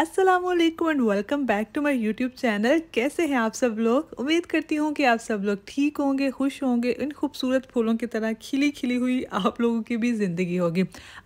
Aslam and welcome back to my YouTube channel कैसे हैं आप सब लोग उम्मीद करती हूँ कि आप सब लोग ठीक होंगे खुश होंगे इन खूबसूरत फूलों की तरह खिली खिली हुई आप लोगों की भी ज़िंदगी होगी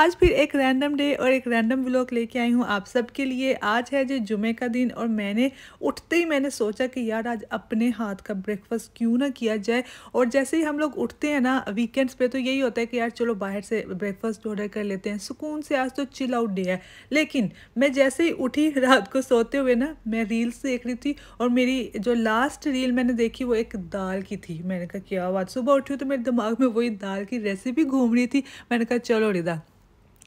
आज फिर एक रैंडम डे और एक रैंडम ब्लॉग लेके आई हूँ आप सब के लिए आज है जो जुमे का दिन और मैंने उठते ही मैंने सोचा कि यार आज अपने हाथ का ब्रेकफास्ट क्यों ना किया जाए और जैसे ही हम लोग उठते हैं ना वीकेंड्स पर तो यही होता है कि यार चलो बाहर से ब्रेकफास्ट ऑर्डर कर लेते हैं सुकून से आज तो चिल आउट डे है लेकिन मैं जैसे ही उठ उठी रात को सोते हुए ना मैं रील्स देख रही थी और मेरी जो लास्ट रील मैंने देखी वो एक दाल की थी मैंने कहा क्या बात सुबह उठी तो मेरे दिमाग में वही दाल की रेसिपी घूम रही थी मैंने कहा चलो रिदा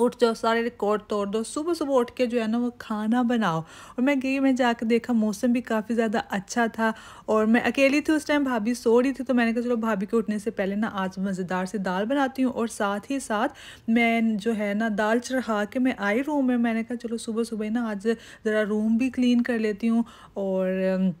उठ जाओ सारे रिकॉर्ड तोड़ दो सुबह सुबह उठ के जो है ना वो खाना बनाओ और मैं गई मैं जाके देखा मौसम भी काफ़ी ज़्यादा अच्छा था और मैं अकेली थी उस टाइम भाभी सो रही थी तो मैंने कहा चलो भाभी के उठने से पहले ना आज मज़ेदार से दाल बनाती हूँ और साथ ही साथ मैं जो है ना दाल चढ़ा के मैं आई रूम में मैंने कहा चलो सुबह सुबह ना आज ज़रा रूम भी क्लीन कर लेती हूँ और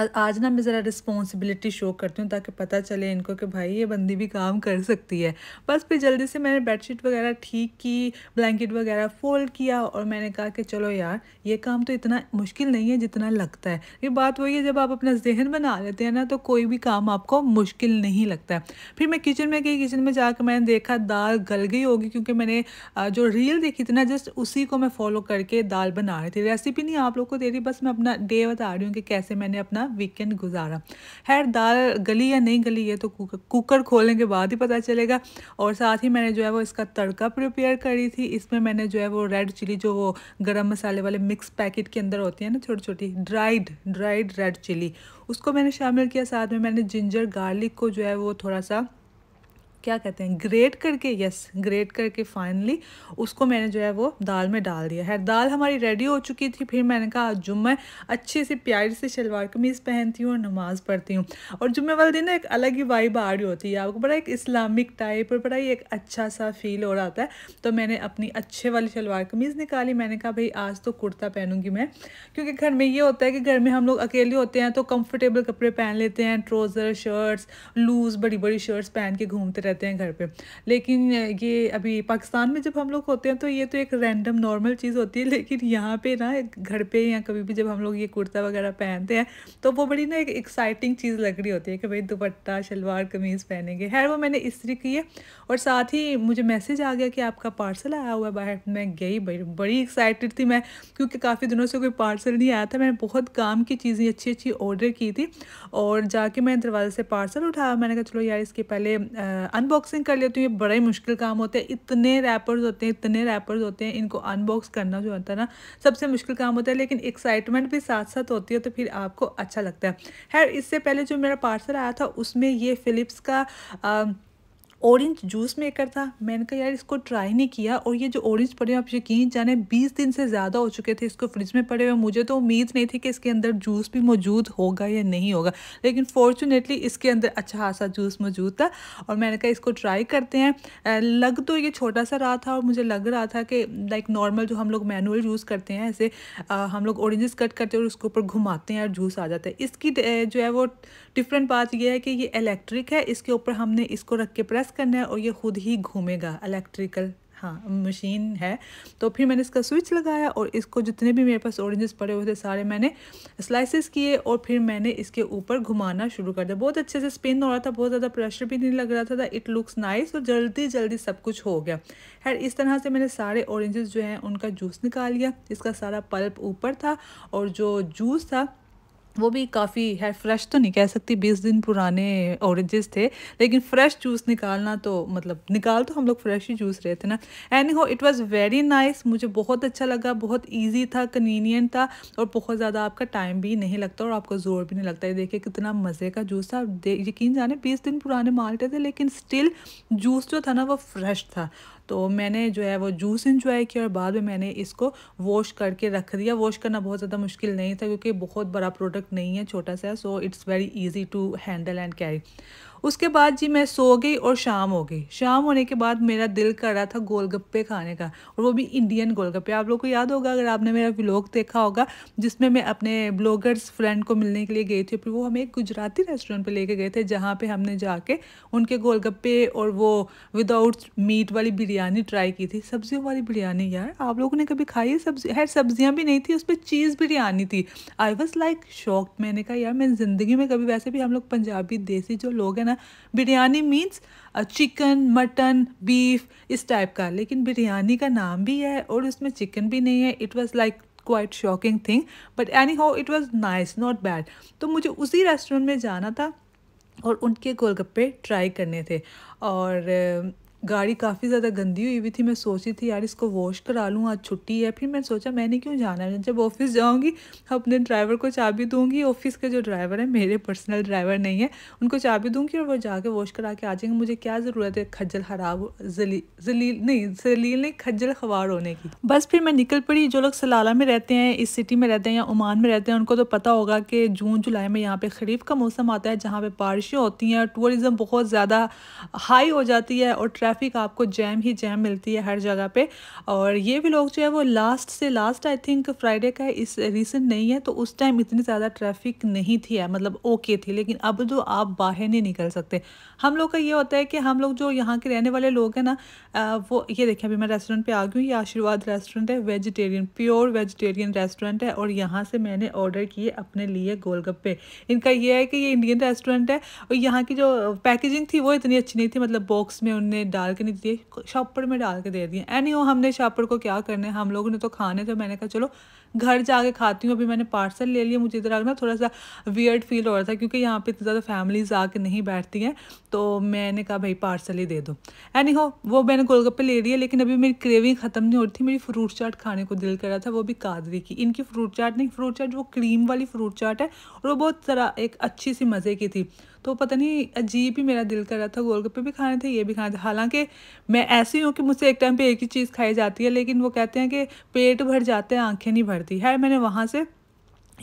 आज ना मैं ज़रा रिस्पॉन्सिबिलिटी शो करती हूँ ताकि पता चले इनको कि भाई ये बंदी भी काम कर सकती है बस फिर जल्दी से मैंने बेडशीट वगैरह ठीक की ब्लैंकेट वगैरह फोल्ड किया और मैंने कहा कि चलो यार ये काम तो इतना मुश्किल नहीं है जितना लगता है ये बात वही है जब आप अपना जहन बना लेते हैं ना तो कोई भी काम आपको मुश्किल नहीं लगता है फिर मैं किचन में गई किचन में जाकर मैंने देखा दाल गल गई होगी क्योंकि मैंने जो रील देखी थी ना जस्ट उसी को मैं फॉलो करके दाल बना रही थी रेसिपी नहीं आप लोग को दे रही बस मैं अपना डे बता रही हूँ कि कैसे मैंने अपना वीकेंड गुजारा खैर दाल गली या नहीं गली है तो कुकर खोलने के बाद ही पता चलेगा और साथ ही मैंने जो है वो इसका तड़का प्रिपेयर करी थी इसमें मैंने जो है वो रेड चिली जो वो गर्म मसाले वाले मिक्स पैकेट के अंदर होती है ना छोटी छोटी ड्राइड ड्राइड रेड चिली उसको मैंने शामिल किया साथ में मैंने जिंजर गार्लिक को जो है वो थोड़ा सा क्या कहते हैं ग्रेट करके यस ग्रेट करके फाइनली उसको मैंने जो है वो दाल में डाल दिया है दाल हमारी रेडी हो चुकी थी फिर मैंने कहा आज जुम्मे अच्छे से प्यार से शलवार कमीज़ पहनती हूँ और नमाज़ पढ़ती हूँ और जुम्मे वाले दिन एक अलग ही वाइब आ रही होती है आपको बड़ा एक इस्लामिक टाइप और बड़ा ही एक अच्छा सा फील हो रहा था तो मैंने अपनी अच्छे वाली शलवार कमीज़ निकाली मैंने कहा भाई आज तो कुर्ता पहनूंगी मैं क्योंकि घर में ये होता है कि घर में हम लोग अकेले होते हैं तो कंफर्टेबल कपड़े पहन लेते हैं ट्रोज़र शर्ट्स लूज़ बड़ी बड़ी शर्ट्स पहन के घूमते रहते हैं घर पे लेकिन ये अभी पाकिस्तान में जब हम लोग होते हैं तो ये तो एक रैंडम नॉर्मल चीज़ होती है लेकिन यहाँ पे ना घर पे या कभी भी जब हम लोग ये कुर्ता वगैरह पहनते हैं तो वो बड़ी ना एक एक्साइटिंग चीज़ लग रही होती है कि भाई दुपट्टा शलवार कमीज़ पहनेंगे खैर वो मैंने इस्त्री की है और साथ ही मुझे मैसेज आ गया कि आपका पार्सल आया हुआ है बाहर मैं गई बड़ी एक्साइटेड थी मैं क्योंकि काफ़ी दिनों से कोई पार्सल नहीं आया था मैंने बहुत काम की चीज़ें अच्छी अच्छी ऑर्डर की थी और जाके मैंने दरवाजे से पार्सल उठाया मैंने कहा चलो यार इसके पहले अनबॉक्सिंग कर लेती हूँ ये बड़ा ही मुश्किल काम होता है इतने रैपर्स होते हैं इतने रैपर्स होते हैं इनको अनबॉक्स करना जो होता है ना सबसे मुश्किल काम होता है लेकिन एक्साइटमेंट भी साथ साथ होती है तो फिर आपको अच्छा लगता है खैर इससे पहले जो मेरा पार्सल आया था उसमें ये फ़िलिप्स का आ, ऑरेंज जूस मेकर था मैंने कहा यार इसको ट्राई नहीं किया और ये जो ऑरेंज पड़े हुए आप यकीन जाने बीस दिन से ज़्यादा हो चुके थे इसको फ्रिज में पड़े हुए मुझे तो उम्मीद नहीं थी कि इसके अंदर जूस भी मौजूद होगा या नहीं होगा लेकिन फॉर्चुनेटली इसके अंदर अच्छा खासा जूस मौजूद था और मैंने कहा इसको ट्राई करते हैं लग तो ये छोटा सा रहा था और मुझे लग रहा था कि लाइक नॉर्मल जो हम लोग मैनुअल जूस करते हैं ऐसे हम लोग ऑरेंजेस कट करते हैं और उसके ऊपर घुमाते हैं और जूस आ जाता है इसकी जो है वो डिफरेंट बात यह है कि ये इलेक्ट्रिक है इसके ऊपर हमने इसको रख के प्रेस प्रेस करना है और ये खुद ही घूमेगा इलेक्ट्रिकल हाँ मशीन है तो फिर मैंने इसका स्विच लगाया और इसको जितने भी मेरे पास ऑरेंजेस पड़े हुए थे सारे मैंने स्लाइसेस किए और फिर मैंने इसके ऊपर घुमाना शुरू कर दिया बहुत अच्छे से स्पिन हो रहा था बहुत ज़्यादा प्रेशर भी नहीं लग रहा था, इट लुक्स नाइस और जल्दी जल्दी सब कुछ हो गया खैर इस तरह से मैंने सारे ऑरेंजेस जो हैं उनका जूस निकाल लिया इसका सारा पल्प ऊपर था और जो जूस था वो भी काफ़ी है फ्रेश तो नहीं कह सकती बीस दिन पुराने ऑरेंजेस थे लेकिन फ्रेश जूस निकालना तो मतलब निकाल तो हम लोग फ्रेश ही जूस रहे थे ना एनी हो इट वॉज़ वेरी नाइस मुझे बहुत अच्छा लगा बहुत ईजी था कन्वीनियंट था और बहुत ज़्यादा आपका टाइम भी नहीं लगता और आपको ज़ोर भी नहीं लगता ये देखिए कितना मज़े का जूस था यकीन जाने बीस दिन पुराने माल्टे थे लेकिन स्टिल जूस जो था ना वो फ्रेश था तो मैंने जो है वो जूस इंजॉय किया और बाद में मैंने इसको वॉश करके रख दिया वॉश करना बहुत ज़्यादा मुश्किल नहीं था क्योंकि बहुत बड़ा प्रोडक्ट नहीं है छोटा सा so it's very easy to handle and carry उसके बाद जी मैं सो गई और शाम हो गई शाम होने के बाद मेरा दिल कर रहा था गोलगप्पे खाने का और वो भी इंडियन गोलगप्पे आप लोग को याद होगा अगर आपने मेरा व्लॉग देखा होगा जिसमें मैं अपने ब्लॉगर्स फ्रेंड को मिलने के लिए गई थी फिर वो हमें एक गुजराती रेस्टोरेंट पर लेके गए थे जहाँ पर हमने जाके उनके गोलगप्पे और वो विदाउट मीट वाली बिरयानी ट्राई की थी सब्जियों वाली बिरयानी यार आप लोगों ने कभी खाई है सब्जी है सब्जियाँ भी नहीं थी उस पर चीज़ बिरयानी थी आई वॉज लाइक शॉक मैंने कहा यार मैंने ज़िंदगी में कभी वैसे भी हम लोग पंजाबी देसी जो लोग हैं ना biryani means chicken mutton beef इस टाइप का लेकिन बिरयानी का नाम भी है और उसमें चिकन भी नहीं है it was like quite shocking thing but anyhow it was nice not bad तो मुझे उसी रेस्टोरेंट में जाना था और उनके गोलगप्पे ट्राई करने थे और गाड़ी काफ़ी ज़्यादा गंदी हुई हुई थी मैं सोची थी यार इसको वॉश करा लूँ आज छुट्टी है फिर मैंने सोचा मैंने क्यों जाना है जब ऑफिस जाऊँगी अपने ड्राइवर को चाबी दूँगी ऑफिस के जो ड्राइवर है मेरे पर्सनल ड्राइवर नहीं है उनको चाबी दूँगी और वो जाके वॉश करा के आ जाएंगे मुझे क्या ज़रूरत है खज्जल खराब जली जलील नहीं जलील नहीं खज्जल खवार होने की बस फिर मैं निकल पड़ी जो लोग सलाला में रहते हैं इस सिटी में रहते हैं या ओमान में रहते हैं उनको तो पता होगा कि जून जुलाई में यहाँ पर खरीफ का मौसम आता है जहाँ पर बारिशें होती हैं टूरिज़म बहुत ज़्यादा हाई हो जाती है और ट्रैफिक आपको जैम ही जैम मिलती है हर जगह पे और ये भी लोग जो है वो लास्ट से लास्ट आई थिंक फ्राइडे का है इस रीसेंट नहीं है तो उस टाइम इतनी ज़्यादा ट्रैफिक नहीं थी है मतलब ओके थी लेकिन अब जो तो आप बाहर नहीं निकल सकते हम लोग का ये होता है कि हम लोग जो यहाँ के रहने वाले लोग हैं ना वो ये देखें अभी मैं रेस्टोरेंट पर आ गई ये आशीर्वाद रेस्टोरेंट है वेजिटेरियन प्योर वेजिटेरियन रेस्टोरेंट है और यहाँ से मैंने ऑर्डर किए अपने लिए गोलगप्पे इनका ये है कि ये इंडियन रेस्टोरेंट है और यहाँ की जो पैकेजिंग थी वो इतनी अच्छी नहीं थी मतलब बॉक्स में उनने डाल के नहीं दिए छापड़ में डाल के दे दिए एनी हो हमने छापड़ को क्या करना है हम लोगों ने तो खाने तो मैंने कहा चलो घर जाके खाती हूँ अभी मैंने पार्सल ले लिया मुझे इधर आगे ना थोड़ा सा वियर्ड फील हो रहा था क्योंकि यहाँ पे इतनी ज़्यादा फैमिलीज आके नहीं बैठती हैं तो मैंने कहा भाई पार्सल ही दे दो एनी हो वो मैंने गोलगप्पे ले लिए लेकिन अभी मेरी क्रेविंग ख़त्म नहीं हो रही थी मेरी फ्रूट चाट खाने को दिल कर रहा था वो भी कादरी की इनकी फ्रूट चाट नहीं फ्रूट चाट वो क्रीम वाली फ्रूट चाट है और वो बहुत ज़रा एक अच्छी सी मज़े की थी तो पता नहीं अजीब ही मेरा दिल कर रहा था गोलगप्पे भी खाने थे ये भी खाने थे हालांकि मैं ऐसी हूँ कि मुझसे एक टाइम पर एक ही चीज़ खाई जाती है लेकिन वो कहते हैं कि पेट भर जाते हैं आंखें नहीं भर कर दी है मैंने वहाँ से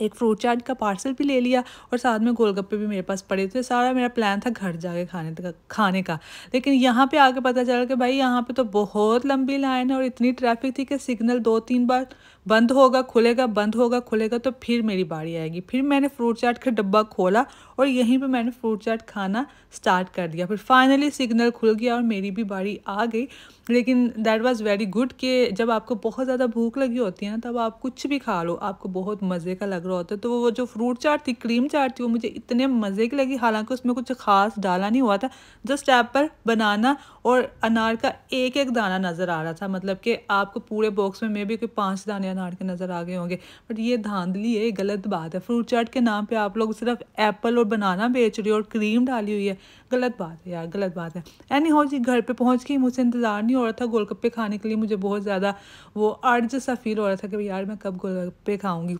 एक फ्रूट चाट का पार्सल भी ले लिया और साथ में गोलगप्पे भी मेरे पास पड़े थे सारा मेरा प्लान था घर जाके खाने का खाने का लेकिन यहाँ पे आके पता चला कि भाई यहाँ पे तो बहुत लंबी लाइन है और इतनी ट्रैफिक थी कि सिग्नल दो तीन बार बंद होगा खुलेगा बंद होगा खुलेगा तो फिर मेरी बारी आएगी फिर मैंने फ्रूट चाट का डब्बा खोला और यहीं पे मैंने फ्रूट चाट खाना स्टार्ट कर दिया फिर फाइनली सिग्नल खुल गया और मेरी भी बारी आ गई लेकिन दैट वाज़ वेरी गुड कि जब आपको बहुत ज़्यादा भूख लगी होती है ना तब आप कुछ भी खा लो आपको बहुत मज़े का लग रहा होता है तो वो जो फ्रूट चाट थी क्रीम चाट थी वो मुझे इतने मज़े की लगी हालांकि उसमें कुछ खास डाला नहीं हुआ था जस्ट एप्पल बनाना और अनार का एक एक दाना नज़र आ रहा था मतलब कि आपको पूरे बॉक्स में मे भी कोई पाँच दाने पहनाड़ के नज़र आ गए होंगे बट ये धांधली है गलत बात है फ्रूट चाट के नाम पे आप लोग सिर्फ एप्पल और बनाना बेच रहे हो और क्रीम डाली हुई है गलत बात है यार गलत बात है एनी हो जी घर पे पहुंच के मुझसे इंतज़ार नहीं हो रहा था गोलगप्पे खाने के लिए मुझे बहुत ज़्यादा वो अर्ज सा फील हो रहा था कि यार मैं कब गोलगप्पे खाऊँगी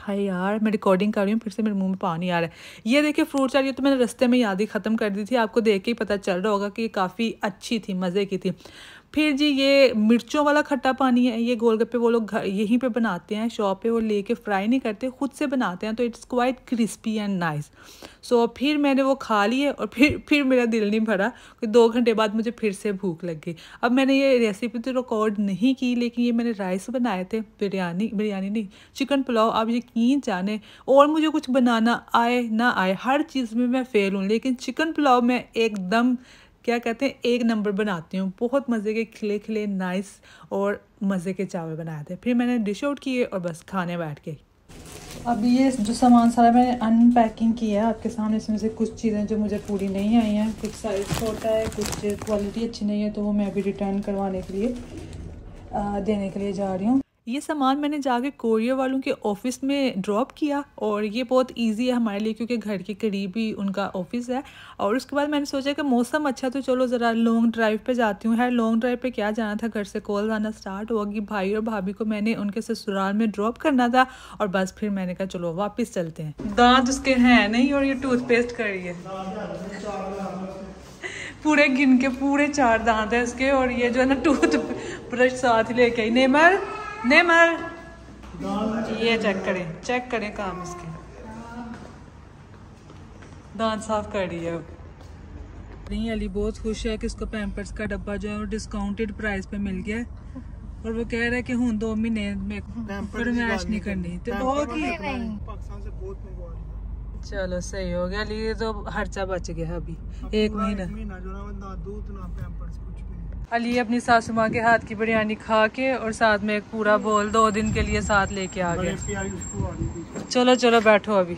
हाय यार मैं रिकॉर्डिंग कर रही हूँ फिर से मेरे मुंह में पानी आ रहा है ये देखिए फ्रूट चाट ये तो मैंने रस्ते में याद ही ख़त्म कर दी थी आपको देख के ही पता चल रहा होगा कि ये काफ़ी अच्छी थी मज़े की थी फिर जी ये मिर्चों वाला खट्टा पानी है ये गोलगप्पे वो लोग यहीं पे बनाते हैं शॉप पे वो लेके फ्राई नहीं करते खुद से बनाते हैं तो it's quite crispy and nice so फिर मैंने वो खा लिए और फिर फिर मेरा दिल नहीं भरा कि दो घंटे बाद मुझे फिर से भूख लग गई अब मैंने ये रेसिपी तो रिकॉर्ड नहीं की लेकिन ये मैंने राइस बनाए थे बिरयानी बिरयानी नहीं चिकन पुलाव आप यकीन जाने और मुझे कुछ बनाना आए ना आए हर चीज़ में मैं फ़ेल हूँ लेकिन चिकन पुलाव मैं एकदम क्या कहते हैं एक नंबर बनाती हूँ बहुत मज़े के खिले खिले नाइस और मज़े के चावल बनाए थे फिर मैंने डिश आउट किए और बस खाने बैठ गई अब ये जो सामान सारा मैंने अनपैकिंग किया है आपके सामने इसमें से कुछ चीज़ें जो मुझे पूरी नहीं आई हैं कुछ साइज़ छोटा है कुछ क्वालिटी अच्छी नहीं है तो वो मैं अभी रिटर्न करवाने के लिए देने के लिए जा रही हूँ ये सामान मैंने जाके कोरियर वालों के ऑफ़िस में ड्रॉप किया और ये बहुत इजी है हमारे लिए क्योंकि घर के करीब ही उनका ऑफ़िस है और उसके बाद मैंने सोचा कि मौसम अच्छा तो चलो ज़रा लॉन्ग ड्राइव पे जाती हूँ है लॉन्ग ड्राइव पे क्या जाना था घर से कॉल आना स्टार्ट हुआ कि भाई और भाभी को मैंने उनके ससुराल में ड्रॉप करना था और बस फिर मैंने कहा चलो वापस चलते हैं दाँत उसके हैं नहीं और ये टूथपेस्ट करिए पूरे गिन के पूरे चार दांत है इसके और ये जो है ना टूथ ब्रश साथ लेके आई नेमर नेमर ये चेक करें चेक करें काम इसके दांत साफ कर रही है नहीं अली बहुत खुश है कि उसको पैम्पर्स का डब्बा जो है वो डिस्काउंटेड प्राइस पे मिल गया और वो कह रहा है कि हूँ दो महीने में फरमाइश नहीं करनी तो दो की चलो सही हो गया अली तो खर्चा बच गया अभी एक महीना अली अपनी सासु माँ के हाथ की बिरयानी खा के और साथ में एक पूरा बोल दो दिन के लिए साथ लेके आ गए चलो चलो बैठो अभी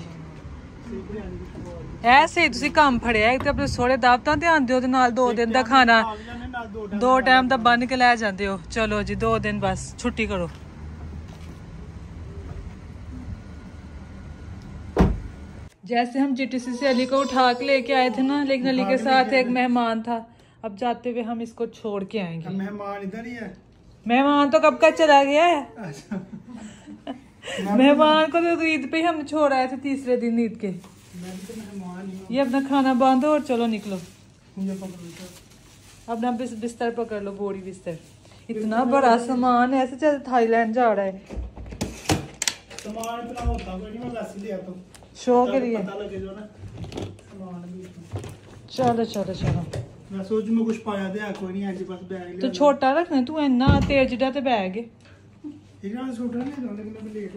ਐਸੇ ਹੀ तुम काम फड़े ਇੱਕ ਤਾਂ ਆਪਣੇ ਸੋਹਰੇ ਦਾਵਤਾਂ ਧਿਆਨ ਦਿਓ ਤੇ ਨਾਲ ਦੋ ਦਿਨ ਦਾ ਖਾਣਾ ਦੋ ਟਾਈਮ ਦਾ ਬੰਨ ਕੇ ਲੈ ਜਾਂਦੇ ਹੋ ਚਲੋ ਜੀ ਦੋ ਦਿਨ ਬਸ ਛੁੱਟੀ ਕਰੋ जैसे हम जीटीसी से अली को उठा के लेके आए थे ना लेकिन अली के साथ एक मेहमान था अब जाते हुए हम इसको छोड़ के आएंगे मेहमान इधर ही है मेहमान तो कब का चला गया है अच्छा। मेहमान को तो ईद पे ही हम छोड़ आए थे तीसरे दिन ईद के तो ये अपना खाना बांधो और चलो निकलो अपना बिस्तर पकड़ लो बोरी बिस्तर इतना बड़ा सामान है ऐसे जैसे थाईलैंड जा रहा है सामान इतना होता कोई नहीं मैं शो के लिए चलो चलो चलो ਵੈਸੇ ਉਹ ਚ ਮੈਂ ਕੁਝ ਪਾਇਆ ਤੇ ਹੈ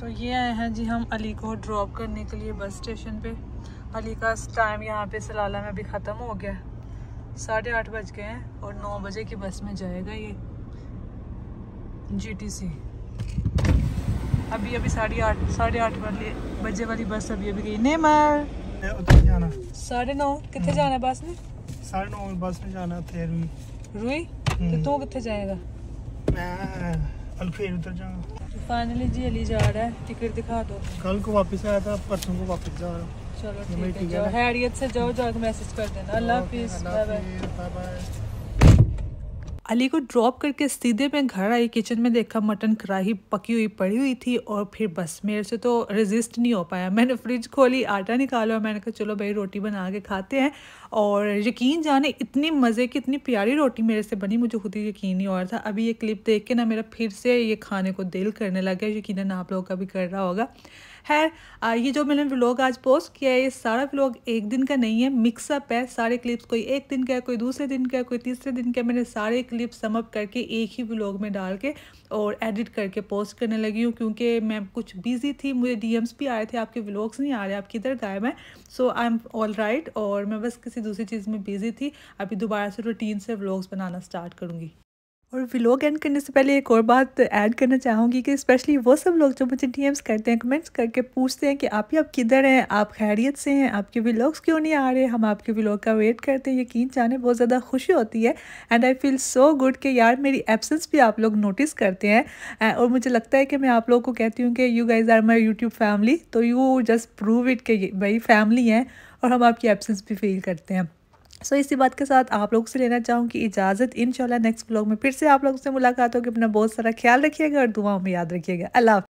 तो ये आए हैं जी हम अली को ड्रॉप करने के लिए बस स्टेशन पे अली का टाइम यहाँ पे सलाला में अभी ख़त्म हो गया साढ़े आठ बज गए हैं और नौ बजे की बस में जाएगा ये जीटीसी अभी अभी साढ़े आठ साढ़े आठ वाली बजे वाली बस अभी अभी गई नहीं मैं ਨੇ ਉੱਥੇ ਜਾਣਾ 9:30 ਕਿੱਥੇ ਜਾਣਾ ਬੱਸ ਨੇ 9:30 ਬੱਸ ਨੇ ਜਾਣਾ ਉੱਥੇ ਰੂਈ ਰੂਈ ਤੇ ਤੂੰ ਕਿੱਥੇ ਜਾਏਗਾ मैं अलफेर उतर जाऊँगा फाइनली जी अली जा रहा है टिकट दिखा दो कल को वापस आया था परसों को वापस जा रहा हूँ चलो ठीक है जाओ हैरियत से जाओ जाके मैसेज कर देना अल्लाह हाफिज़ बाय बाय अली को ड्रॉप करके सीधे मैं घर आई किचन में देखा मटन कढ़ाही पकी हुई पड़ी हुई थी और फिर बस मेरे से तो रेजिस्ट नहीं हो पाया मैंने फ्रिज खोली आटा निकाला और मैंने कहा चलो भाई रोटी बना के खाते हैं और यकीन जाने इतनी मज़े की इतनी प्यारी रोटी मेरे से बनी मुझे खुद ही यकीन नहीं हो रहा था अभी ये क्लिप देख के ना मेरा फिर से ये खाने को दिल करने लग गया यकीन आप लोगों का भी कर रहा होगा है ये जो मैंने व्लॉग आज पोस्ट किया है ये सारा व्लॉग एक दिन का नहीं है मिक्सअप है सारे क्लिप्स कोई एक दिन का है कोई दूसरे दिन का है कोई तीसरे दिन का मैंने सारे क्लिप्स समअप करके एक ही व्लॉग में डाल के और एडिट करके पोस्ट करने लगी हूँ क्योंकि मैं कुछ बिजी थी मुझे डी भी आए थे आपके व्लॉग्स नहीं आ रहे आप किधर गायब हैं so I am all right और मैं बस किसी दूसरी चीज़ में बिज़ी थी अभी दोबारा से रूटीन से व्लॉग्स बनाना स्टार्ट करूँगी और व्लॉग एंड करने से पहले एक और बात ऐड करना चाहूँगी कि स्पेशली वो सब लोग जो मुझे डीएम्स करते हैं कमेंट्स करके पूछते हैं कि आप ही आप किधर हैं आप खैरियत से हैं आपके व्लॉग्स क्यों नहीं आ रहे हम आपके व्लॉग का वेट करते हैं यकीन जाने बहुत ज़्यादा खुशी होती है and I feel so good कि यार मेरी एबसेंस भी आप लोग नोटिस करते हैं और मुझे लगता है कि मैं आप लोग को कहती हूँ कि you guys are my YouTube family तो यू जस्ट प्रूव इट के भाई फैमिली हैं और हम आपकी एबसेंस भी फील करते हैं सो इसी बात के साथ आप लोग से लेना चाहूँगी इजाज़त इन नेक्स्ट ब्लॉग में फिर से आप लोगों से मुलाकात होगी अपना बहुत सारा ख्याल रखिएगा और दुआओं में याद रखिएगा अल्लाह